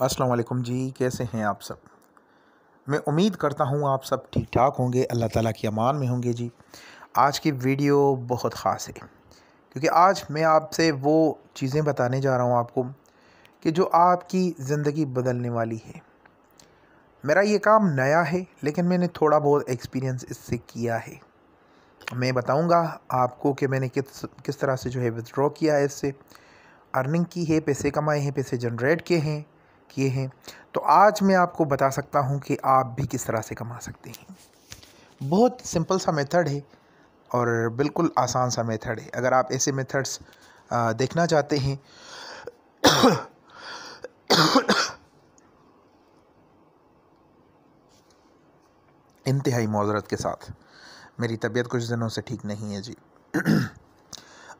अस्सलाम वालेकुम जी कैसे हैं आप सब मैं उम्मीद करता हूँ आप सब ठीक ठाक होंगे अल्लाह ताला की अमान में होंगे जी आज की वीडियो बहुत ख़ास है क्योंकि आज मैं आपसे वो चीज़ें बताने जा रहा हूँ आपको कि जो आपकी ज़िंदगी बदलने वाली है मेरा ये काम नया है लेकिन मैंने थोड़ा बहुत एक्सपीरियंस इससे किया है मैं बताऊँगा आपको कि मैंने किस किस तरह से जो है विदड्रॉ किया है इससे अर्निंग की है पैसे कमाए हैं पैसे जनरेट किए हैं किए हैं तो आज मैं आपको बता सकता हूँ कि आप भी किस तरह से कमा सकते हैं बहुत सिंपल सा मेथड है और बिल्कुल आसान सा मेथड है अगर आप ऐसे मेथड्स देखना चाहते हैं इंतहाई मज़रत के साथ मेरी तबीयत कुछ दिनों से ठीक नहीं है जी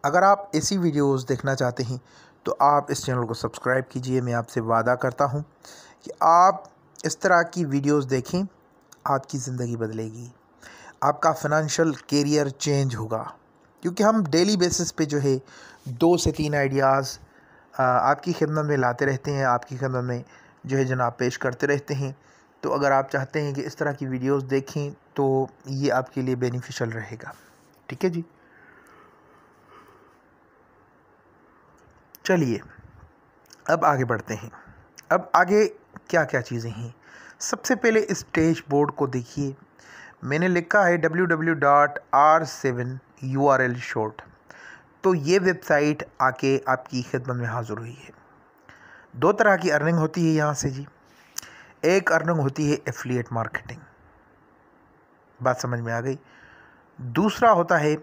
अगर आप ऐसी वीडियोस देखना चाहते हैं तो आप इस चैनल को सब्सक्राइब कीजिए मैं आपसे वादा करता हूँ कि आप इस तरह की वीडियोस देखें आपकी ज़िंदगी बदलेगी आपका फाइनेंशियल करियर चेंज होगा क्योंकि हम डेली बेसिस पे जो है दो से तीन आइडियाज़ आपकी खिदमत में लाते रहते हैं आपकी खिदमत में जो है जनाब पेश करते रहते हैं तो अगर आप चाहते हैं कि इस तरह की वीडियोस देखें तो ये आपके लिए बेनिफिशियल रहेगा ठीक है जी चलिए अब आगे बढ़ते हैं अब आगे क्या क्या चीज़ें हैं सबसे पहले स्टेज बोर्ड को देखिए मैंने लिखा है W W dot R seven U R L short तो ये वेबसाइट आके आपकी खिदमत में हाजिर हुई है दो तरह की अर्निंग होती है यहाँ से जी एक अर्निंग होती है एफिलिएट मार्केटिंग बात समझ में आ गई दूसरा होता है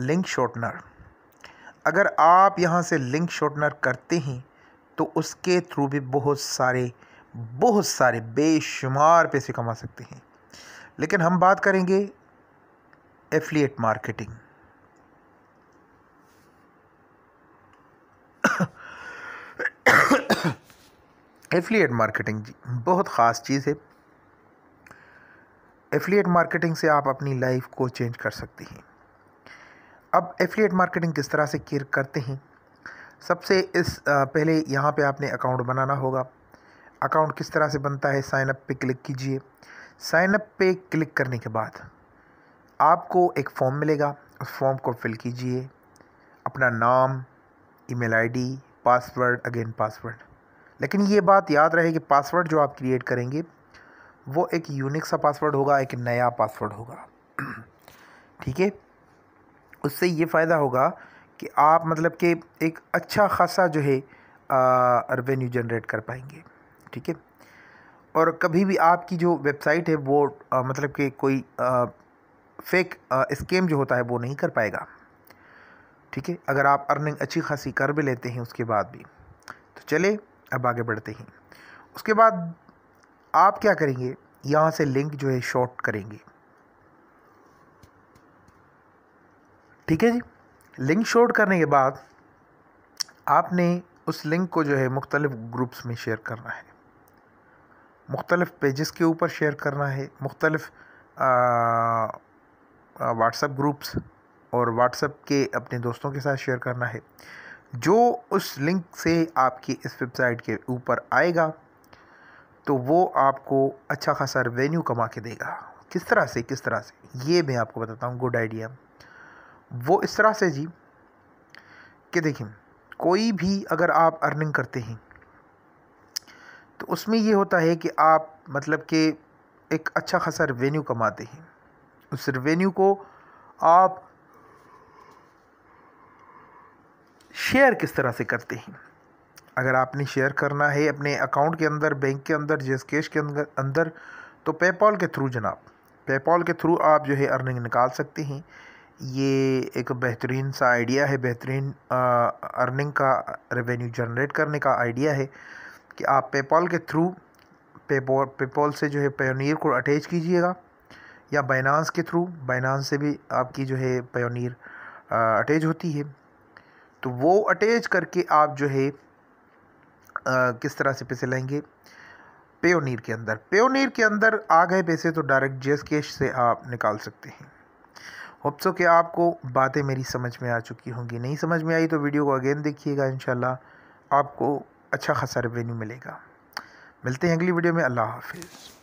लिंक शॉर्टनर अगर आप यहाँ से लिंक शॉर्टनर करते हैं तो उसके थ्रू भी बहुत सारे बहुत सारे बेशुमार पैसे कमा सकते हैं लेकिन हम बात करेंगे एफिलिएट मार्केटिंग एफिलिएट मार्केटिंग जी बहुत ख़ास चीज़ है एफिलिएट मार्केटिंग से आप अपनी लाइफ को चेंज कर सकते हैं अब एफिलिएट मार्केटिंग किस तरह से केयर करते हैं सबसे इस पहले यहाँ पे आपने अकाउंट बनाना होगा अकाउंट किस तरह से बनता है साइनअप पे क्लिक कीजिए साइनअप पे क्लिक करने के बाद आपको एक फॉर्म मिलेगा उस फॉर्म को फिल कीजिए अपना नाम email ID password again password लेकिन ये बात याद रहे कि पासवर्ड जो आप क्रिएट करेंगे वो एक यूनिक सा पासवर्ड होगा एक नया पासवर्ड होगा ठीक है उससे ये फ़ायदा होगा कि आप मतलब कि एक अच्छा खासा जो है रेवेन्यू जनरेट कर पाएंगे ठीक है और कभी भी आपकी जो वेबसाइट है वो आ, मतलब कि कोई आ, फेक स्केम जो होता है वो नहीं कर पाएगा ठीक है अगर आप अर्निंग अच्छी खासी कर भी लेते हैं उसके बाद भी तो चले अब आगे बढ़ते हैं उसके बाद आप क्या करेंगे यहाँ से लिंक जो है शॉर्ट करेंगे ठीक है जी लिंक शोड करने के बाद आपने उस लिंक को जो है मुख्तलिफ़ ग्रुप्स में शेयर करना है मुख्तलिफ़ पेजेस के ऊपर शेयर करना है मुख्तलिफ़ व्हाट्सअप ग्रुप्स और व्हाट्सएप के अपने दोस्तों के साथ शेयर करना है जो उस लिंक से आपकी इस वेबसाइट के ऊपर आएगा तो वो आपको अच्छा खासा रेवेन्यू कमा के देगा किस तरह से किस तरह से ये मैं आपको बताता हूँ गुड आइडिया वो इस तरह से जी कि देखिए कोई भी अगर आप अर्निंग करते हैं तो उसमें ये होता है कि आप मतलब कि एक अच्छा खासा रेवेन्यू कमाते हैं उस रेवेन्यू को आप शेयर किस तरह से करते हैं अगर आपने शेयर करना है अपने अकाउंट के अंदर बैंक के अंदर जेस कैश के अंदर अंदर तो पेपॉल के थ्रू जनाब पेपॉल के थ्रू आप जो है अर्निंग निकाल सकते हैं ये एक बेहतरीन सा आइडिया है बेहतरीन अर्निंग का रेवेन्यू जनरेट करने का आइडिया है कि आप पेपॉल के थ्रू पेपोल पेपॉल से जो है पयोनियर को अटैच कीजिएगा या बाइनांस के थ्रू बाइनांस से भी आपकी जो है पयोनियर अटैच होती है तो वो अटैच करके आप जो है आ, किस तरह से पैसे लेंगे पेयोनियर के अंदर पेयोनियर के अंदर आ गए पैसे तो डायरेक्ट जेस कैश से आप निकाल सकते हैं होप्सो कि आपको बातें मेरी समझ में आ चुकी होंगी नहीं समझ में आई तो वीडियो को अगेन देखिएगा इन आपको अच्छा खासा रेवेन्यू मिलेगा मिलते हैं अगली वीडियो में अल्लाह हाफिज़